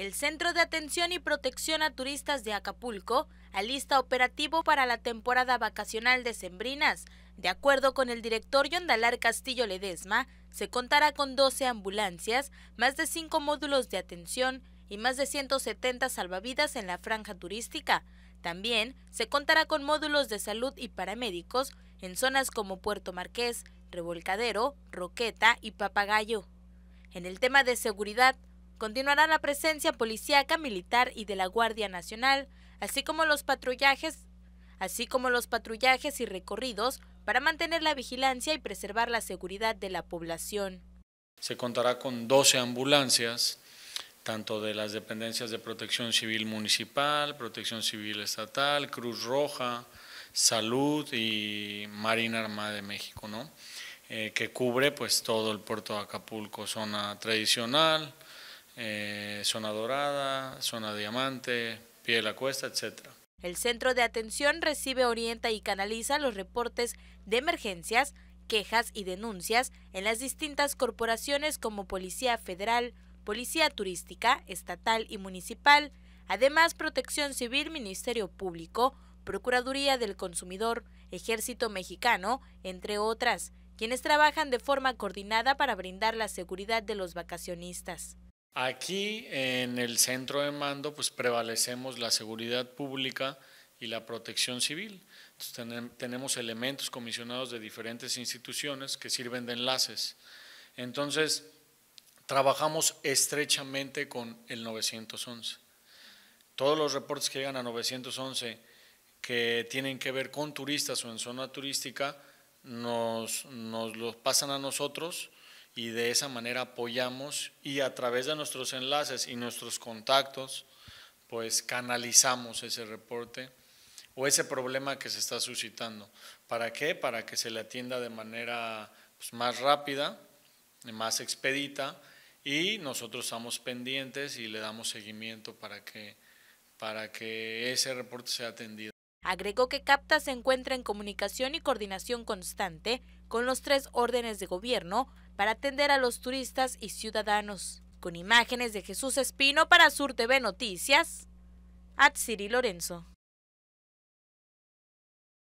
El Centro de Atención y Protección a Turistas de Acapulco alista operativo para la temporada vacacional de Sembrinas. De acuerdo con el director Yondalar Castillo Ledesma, se contará con 12 ambulancias, más de 5 módulos de atención y más de 170 salvavidas en la franja turística. También se contará con módulos de salud y paramédicos en zonas como Puerto Marqués, Revolcadero, Roqueta y Papagayo. En el tema de seguridad, Continuará la presencia policíaca, militar y de la Guardia Nacional, así como los patrullajes, así como los patrullajes y recorridos para mantener la vigilancia y preservar la seguridad de la población. Se contará con 12 ambulancias, tanto de las dependencias de Protección Civil Municipal, Protección Civil Estatal, Cruz Roja, Salud y Marina Armada de México, ¿no? Eh, que cubre pues todo el puerto de Acapulco, zona tradicional, eh, zona dorada, zona diamante, pie de la cuesta, etc. El centro de atención recibe, orienta y canaliza los reportes de emergencias, quejas y denuncias en las distintas corporaciones como Policía Federal, Policía Turística, Estatal y Municipal, además Protección Civil, Ministerio Público, Procuraduría del Consumidor, Ejército Mexicano, entre otras, quienes trabajan de forma coordinada para brindar la seguridad de los vacacionistas. Aquí en el centro de mando pues prevalecemos la seguridad pública y la protección civil. tenemos elementos comisionados de diferentes instituciones que sirven de enlaces. Entonces, trabajamos estrechamente con el 911. Todos los reportes que llegan a 911 que tienen que ver con turistas o en zona turística, nos, nos los pasan a nosotros y de esa manera apoyamos y a través de nuestros enlaces y nuestros contactos, pues canalizamos ese reporte o ese problema que se está suscitando. ¿Para qué? Para que se le atienda de manera pues, más rápida, más expedita y nosotros estamos pendientes y le damos seguimiento para que, para que ese reporte sea atendido. Agregó que CAPTA se encuentra en comunicación y coordinación constante con los tres órdenes de gobierno para atender a los turistas y ciudadanos. Con imágenes de Jesús Espino para Sur TV Noticias, Atsiri Lorenzo.